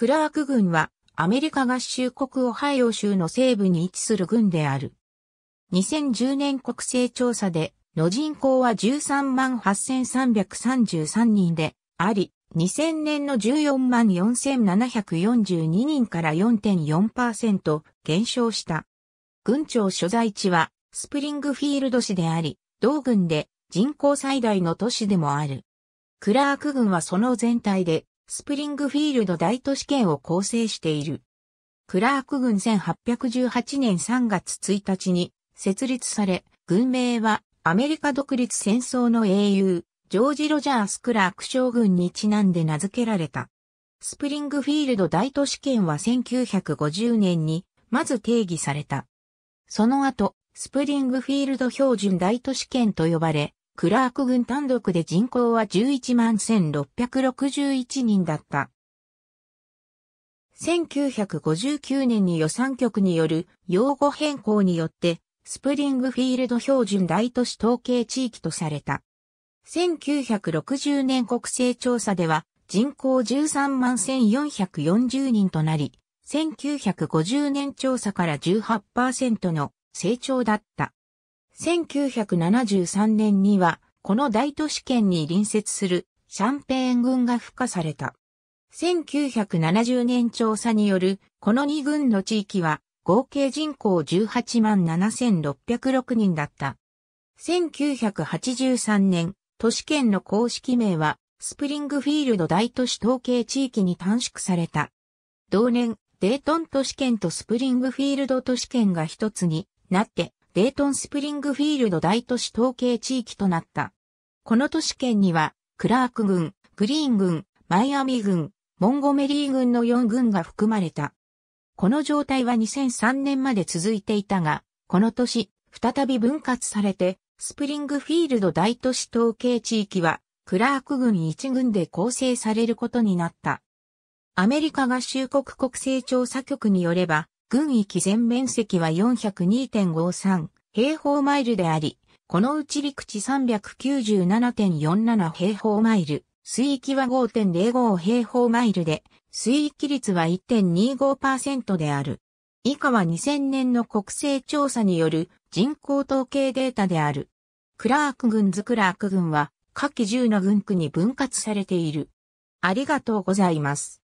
クラーク軍はアメリカ合衆国オハイオ州の西部に位置する軍である。2010年国勢調査での人口は13万8333人であり、2000年の14万4742人から4.4%減少した。軍庁所在地はスプリングフィールド市であり、同軍で人口最大の都市でもある。クラーク軍はその全体でスプリングフィールド大都市圏を構成している。クラーク郡1818年3月1日に設立され、軍名はアメリカ独立戦争の英雄、ジョージ・ロジャース・クラーク将軍にちなんで名付けられた。スプリングフィールド大都市圏は1950年にまず定義された。その後、スプリングフィールド標準大都市圏と呼ばれ、クラーク軍単独で人口は11万1661人だった。1959年に予算局による用語変更によって、スプリングフィールド標準大都市統計地域とされた。1960年国勢調査では人口13万1440人となり、1950年調査から18%の成長だった。1973年には、この大都市圏に隣接するシャンペーン軍が付加された。1970年調査による、この2軍の地域は、合計人口18万7606人だった。1983年、都市圏の公式名は、スプリングフィールド大都市統計地域に短縮された。同年、デートン都市圏とスプリングフィールド都市圏が一つになって、デイトンスプリングフィールド大都市統計地域となった。この都市圏には、クラーク郡、グリーン郡、マイアミ郡、モンゴメリー郡の4郡が含まれた。この状態は2003年まで続いていたが、この年、再び分割されて、スプリングフィールド大都市統計地域は、クラーク郡1郡で構成されることになった。アメリカ合衆国国勢調査局によれば、軍域全面積は402.53平方マイルであり、このうち陸地397.47平方マイル、水域は5.05平方マイルで、水域率は1.25%である。以下は2000年の国勢調査による人口統計データである。クラーク郡ズクラーク郡は下記10の郡区に分割されている。ありがとうございます。